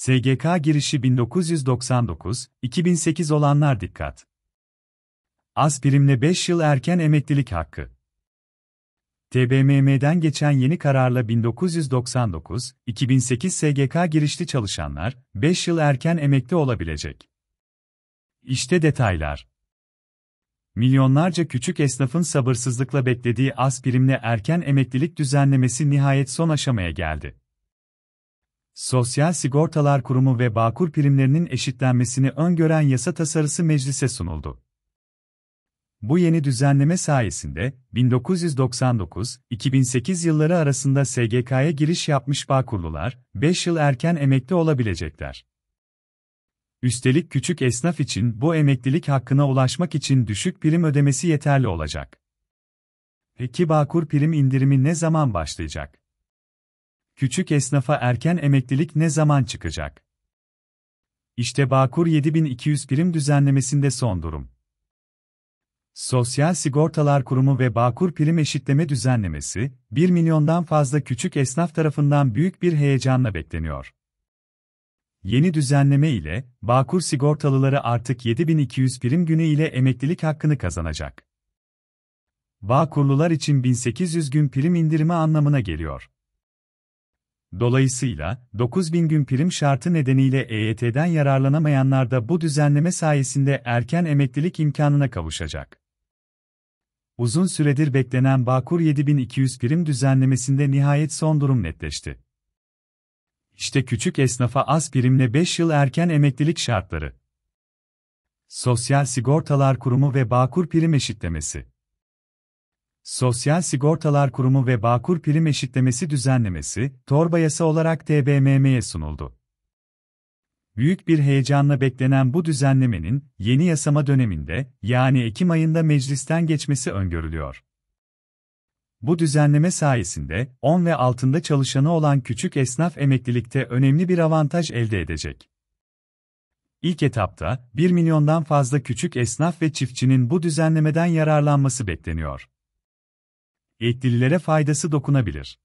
SGK girişi 1999, 2008 olanlar dikkat. Az primle 5 yıl erken emeklilik hakkı. TBMM'den geçen yeni kararla 1999, 2008 SGK girişli çalışanlar 5 yıl erken emekli olabilecek. İşte detaylar. Milyonlarca küçük esnafın sabırsızlıkla beklediği az primle erken emeklilik düzenlemesi nihayet son aşamaya geldi. Sosyal Sigortalar Kurumu ve Bağkur primlerinin eşitlenmesini öngören yasa tasarısı meclise sunuldu. Bu yeni düzenleme sayesinde 1999-2008 yılları arasında SGK'ya giriş yapmış Bağkurlular 5 yıl erken emekli olabilecekler. Üstelik küçük esnaf için bu emeklilik hakkına ulaşmak için düşük prim ödemesi yeterli olacak. Peki Bağkur prim indirimi ne zaman başlayacak? Küçük esnafa erken emeklilik ne zaman çıkacak? İşte Bağkur 7200 prim düzenlemesinde son durum. Sosyal Sigortalar Kurumu ve Bağkur Prim Eşitleme Düzenlemesi, 1 milyondan fazla küçük esnaf tarafından büyük bir heyecanla bekleniyor. Yeni düzenleme ile, Bağkur sigortalıları artık 7200 prim günü ile emeklilik hakkını kazanacak. Bağkurlular için 1800 gün prim indirimi anlamına geliyor. Dolayısıyla 9000 gün prim şartı nedeniyle EYT'den yararlanamayanlar da bu düzenleme sayesinde erken emeklilik imkanına kavuşacak. Uzun süredir beklenen Bağkur 7200 prim düzenlemesinde nihayet son durum netleşti. İşte küçük esnafa az primle 5 yıl erken emeklilik şartları. Sosyal Sigortalar Kurumu ve Bağkur Prim Eşitlemesi Sosyal Sigortalar Kurumu ve Bağkur Prim Eşitlemesi Düzenlemesi, torba yasa olarak TBMM'ye sunuldu. Büyük bir heyecanla beklenen bu düzenlemenin, yeni yasama döneminde, yani Ekim ayında meclisten geçmesi öngörülüyor. Bu düzenleme sayesinde, 10 ve altında çalışanı olan küçük esnaf emeklilikte önemli bir avantaj elde edecek. İlk etapta, 1 milyondan fazla küçük esnaf ve çiftçinin bu düzenlemeden yararlanması bekleniyor yetkililere faydası dokunabilir.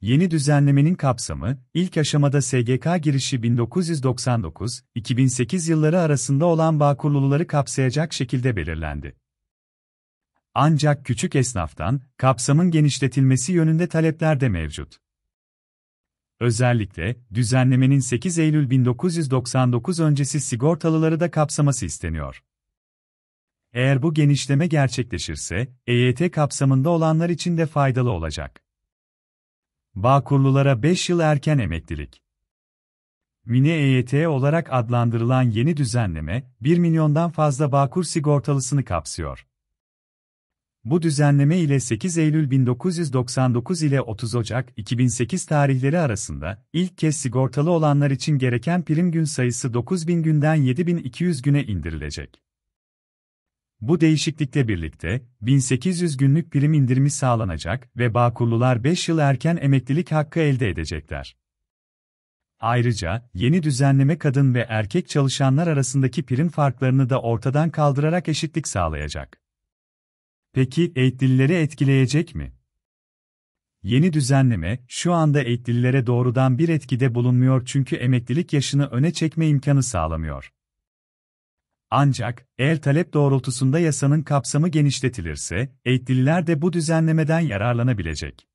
Yeni düzenlemenin kapsamı, ilk aşamada SGK girişi 1999-2008 yılları arasında olan bağkurluları kapsayacak şekilde belirlendi. Ancak küçük esnaftan, kapsamın genişletilmesi yönünde talepler de mevcut. Özellikle, düzenlemenin 8 Eylül 1999 öncesi sigortalıları da kapsaması isteniyor. Eğer bu genişleme gerçekleşirse, EYT kapsamında olanlar için de faydalı olacak. Bağkurlulara 5 yıl erken emeklilik. Mini EYT olarak adlandırılan yeni düzenleme, 1 milyondan fazla Bağkur sigortalısını kapsıyor. Bu düzenleme ile 8 Eylül 1999 ile 30 Ocak 2008 tarihleri arasında ilk kez sigortalı olanlar için gereken prim gün sayısı 9000 günden 7200 güne indirilecek. Bu değişiklikle birlikte 1800 günlük prim indirimi sağlanacak ve Bağkurlular 5 yıl erken emeklilik hakkı elde edecekler. Ayrıca yeni düzenleme kadın ve erkek çalışanlar arasındaki prim farklarını da ortadan kaldırarak eşitlik sağlayacak. Peki eğitlilere etkileyecek mi? Yeni düzenleme, şu anda eğitlilere doğrudan bir etkide bulunmuyor çünkü emeklilik yaşını öne çekme imkanı sağlamıyor. Ancak, el talep doğrultusunda yasanın kapsamı genişletilirse, eğitililer de bu düzenlemeden yararlanabilecek.